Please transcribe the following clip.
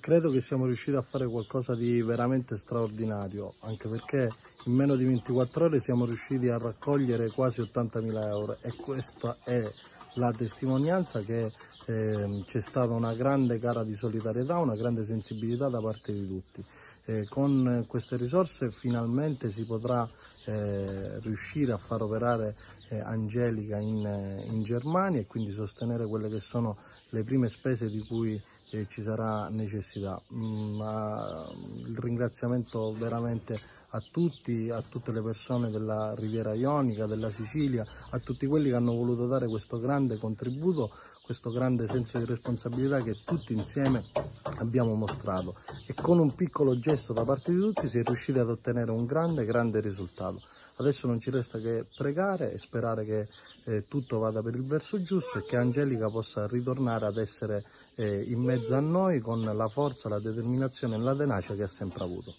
credo che siamo riusciti a fare qualcosa di veramente straordinario, anche perché in meno di 24 ore siamo riusciti a raccogliere quasi 80.000 euro e questa è la testimonianza che eh, c'è stata una grande gara di solidarietà, una grande sensibilità da parte di tutti. Eh, con queste risorse finalmente si potrà eh, riuscire a far operare eh, Angelica in, eh, in, Germania e quindi sostenere quelle che sono le prime spese di cui eh, ci sarà necessità. Mm, ma mm, il ringraziamento veramente a tutti, a tutte le persone della Riviera Ionica, della Sicilia, a tutti quelli che hanno voluto dare questo grande contributo, questo grande senso di responsabilità che tutti insieme abbiamo mostrato e con un piccolo gesto da parte di tutti si è riusciti ad ottenere un grande grande risultato. Adesso non ci resta che pregare e sperare che eh, tutto vada per il verso giusto e che Angelica possa ritornare ad essere eh, in mezzo a noi con la forza, la determinazione e la tenacia che ha sempre avuto.